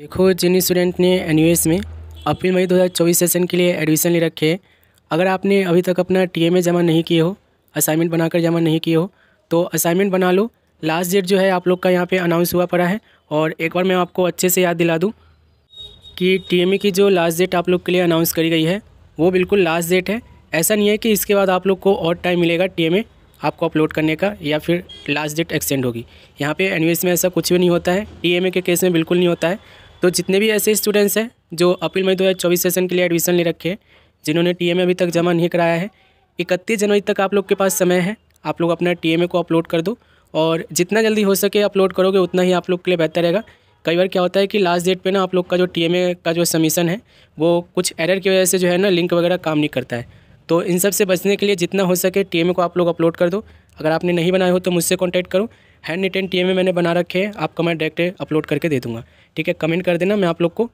देखो जिन स्टूडेंट ने एन में अप्रैल मई 2024 सेशन के लिए एडमिशन ले रखे हैं अगर आपने अभी तक अपना टी जमा नहीं किए हो असाइनमेंट बनाकर जमा नहीं किए हो तो असाइनमेंट बना लो लास्ट डेट जो है आप लोग का यहाँ पे अनाउंस हुआ पड़ा है और एक बार मैं आपको अच्छे से याद दिला दूँ कि टी की जो लास्ट डेट आप लोग के लिए अनाउंस करी गई है वो बिल्कुल लास्ट डेट है ऐसा नहीं है कि इसके बाद आप लोग को और टाइम मिलेगा टी आपको अपलोड करने का या फिर लास्ट डेट एक्सटेंड होगी यहाँ पे एन में ऐसा कुछ भी नहीं होता है टी के केस में बिल्कुल नहीं होता है तो जितने भी ऐसे स्टूडेंट्स हैं जो अप्रैल मई दो हज़ार चौबीस सेशन के लिए एडमिशन ले रखे हैं जिन्होंने टी अभी तक जमा नहीं कराया है इकतीस जनवरी तक आप लोग के पास समय है आप लोग अपना टी को अपलोड कर दो और जितना जल्दी हो सके अपलोड करोगे उतना ही आप लोग के लिए बेहतर रहेगा कई बार क्या होता है कि लास्ट डेट पे ना आप लोग का जो टी का जो सबमिशन है वो कुछ एरर की वजह से जो है ना लिंक वगैरह काम नहीं करता है तो इन सब से बचने के लिए जितना हो सके टी को आप लोग अपलोड कर दो अगर आपने नहीं बनाया हो तो मुझसे कॉन्टैक्ट करो हैंड रिटेन टी मैंने बना रखे हैं आपका मैं डायरेक्ट अपलोड करके दे दूँगा ठीक है कमेंट कर देना मैं आप लोग को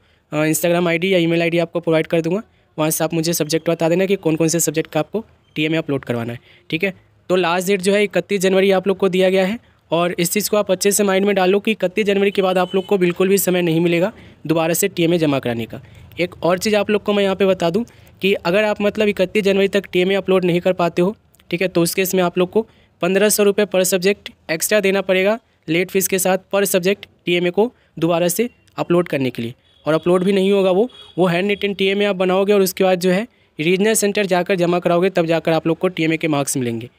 इंस्टाग्राम आईडी या ईमेल आईडी आपको प्रोवाइड कर दूंगा वहाँ से आप मुझे सब्जेक्ट बता देना कि कौन कौन से सब्जेक्ट का आपको टी में अपलोड करवाना है ठीक है तो लास्ट डेट जो है इकतीस जनवरी आप लोग को दिया गया है और इस चीज़ को आप अच्छे से माइंड में डालो कि इकतीस जनवरी के बाद आप लोग को बिल्कुल भी समय नहीं मिलेगा दोबारा से टी जमा कराने का एक और चीज़ आप लोग को मैं यहाँ पर बता दूँ कि अगर आप मतलब इकतीस जनवरी तक टी अपलोड नहीं कर पाते हो ठीक है तो उस केस में आप लोग को पंद्रह सौ रुपये पर सब्जेक्ट एक्स्ट्रा देना पड़ेगा लेट फीस के साथ पर सब्जेक्ट टी को दोबारा से अपलोड करने के लिए और अपलोड भी नहीं होगा वो वो हैंड रिटन टी में आप बनाओगे और उसके बाद जो है रीजनल सेंटर जाकर जमा कराओगे तब जाकर आप लोग को टी के मार्क्स मिलेंगे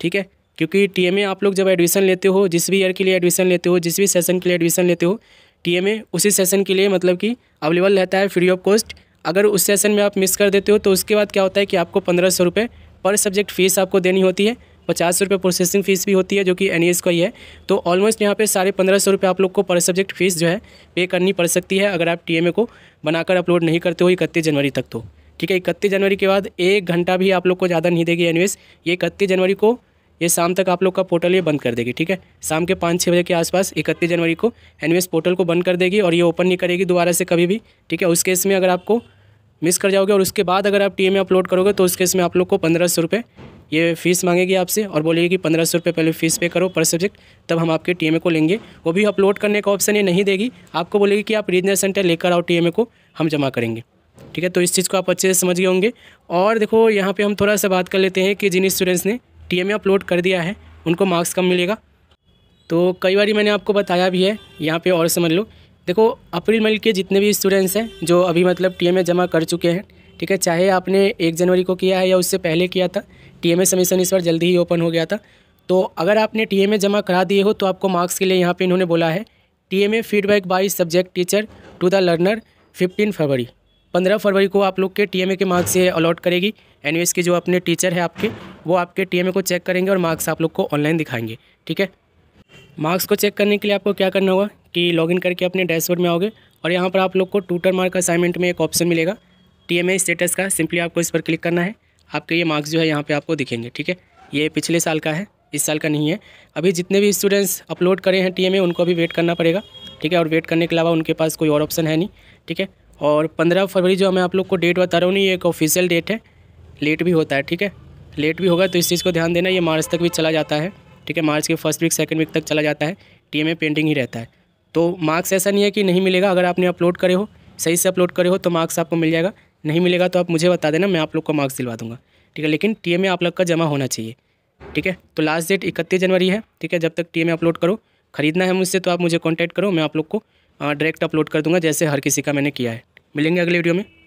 ठीक है क्योंकि टी आप लोग जब एडमिशन लेते हो जिस भी ईयर के लिए एडमिशन लेते हो जिस भी सेशन के लिए एडमिशन लेते हो टी उसी सेशन के लिए मतलब कि अवेलेबल रहता है फ्री ऑफ कॉस्ट अगर उस सेशन में आप मिस कर देते हो तो उसके बाद क्या होता है कि आपको पंद्रह सौ रुपये पर सब्जेक्ट फ़ीस आपको देनी होती है पचास रुपये प्रोसेसिंग फ़ीस भी होती है जो कि एन e का ही है तो ऑलमोस्ट यहाँ पे साढ़े पंद्रह सौ रुपये आप लोग को पर सब्जेक्ट फ़ीस जो है पे करनी पड़ सकती है अगर आप टी को बनाकर अपलोड नहीं करते हो इकतीस जनवरी तक तो ठीक है इकतीस जनवरी के बाद एक घंटा भी आप लोग को ज़्यादा नहीं देगी एन e ये इकतीस जनवरी को ये शाम तक आप लोग का पोर्टल ये बंद कर देगी ठीक है शाम के पाँच छः बजे के आसपास इकतीस जनवरी को एन पोर्टल e को बंद कर देगी और ये ओपन नहीं करेगी दोबारा से कभी भी ठीक है उस केस में अगर आपको मिस कर जाओगे और उसके बाद अगर आप टी अपलोड करोगे तो उस केस में आप लोग को पंद्रह सौ रुपये ये फ़ीस मांगेगी आपसे और बोलेगी कि पंद्रह सौ रुपये पहले फ़ीस पे करो पर सब्जेक्ट तब हम आपके टी को लेंगे वो भी अपलोड करने का ऑप्शन ये नहीं देगी आपको बोलेगी कि आप रीजनल सेंटर लेकर आओ टी को हम जमा करेंगे ठीक है तो इस चीज़ को आप अच्छे से समझ गए होंगे और देखो यहाँ पर हम थोड़ा सा बात कर लेते हैं कि जिन स्टूडेंट्स ने टी अपलोड कर दिया है उनको मार्क्स कम मिलेगा तो कई बार मैंने आपको बताया भी है यहाँ पर और समझ लो देखो अप्रैल मई के जितने भी स्टूडेंट्स हैं जो अभी मतलब टी जमा कर चुके हैं ठीक है चाहे आपने एक जनवरी को किया है या उससे पहले किया था टी एम सबमिशन इस बार जल्दी ही ओपन हो गया था तो अगर आपने टी एम जमा करा दिए हो तो आपको मार्क्स के लिए यहाँ पर इन्होंने बोला है T M feedback by subject teacher to the learner fifteen फरवरी पंद्रह फरवरी को आप लोग के टी के मार्क्स ये अलॉट करेगी एन के जो अपने टीचर है आपके वो आपके टी को चेक करेंगे और मार्क्स आप लोग को ऑनलाइन दिखाएंगे ठीक है मार्क्स को चेक करने के लिए आपको क्या करना होगा कि लॉगिन करके अपने डैशबोर्ड में आओगे और यहाँ पर आप लोग को टूटर मार्क असाइनमेंट में एक ऑप्शन मिलेगा टी स्टेटस का सिंपली आपको इस पर क्लिक करना है आपके ये मार्क्स जो है यहाँ पर आपको दिखेंगे ठीक है ये पिछले साल का है इस साल का नहीं है अभी जितने भी स्टूडेंट्स अपलोड करे हैं टीएमए उनको अभी वेट करना पड़ेगा ठीक है और वेट करने के अलावा उनके पास कोई और ऑप्शन है नहीं ठीक है और पंद्रह फरवरी जो मैं आप लोग को डेट बता रहा हूँ नहीं एक ऑफिशियल डेट है लेट भी होता है ठीक है लेट भी होगा तो इस चीज़ को ध्यान देना ये मार्च तक भी चला जाता है ठीक है मार्च के फर्स्ट वीक सेकेंड वीक तक चला जाता है टी पेंडिंग ही रहता है तो मार्क्स ऐसा नहीं है कि नहीं मिलेगा अगर आपने अपलोड करे हो सही से अपलोड करे हो तो मार्क्स आपको मिल जाएगा नहीं मिलेगा तो आप मुझे बता देना मैं आप लोग को मार्क्स दिलवा दूंगा ठीक है लेकिन टी में आप लोग का जमा होना चाहिए ठीक है तो लास्ट डेट इकतीस जनवरी है ठीक है जब तक टी अपलोड करो खरीदना है मुझसे तो आप मुझे कॉन्टैक्ट करो मैं आप लोग को डायरेक्ट अपलोड कर दूँगा जैसे हर किसी का मैंने किया है मिलेंगे अगले वीडियो में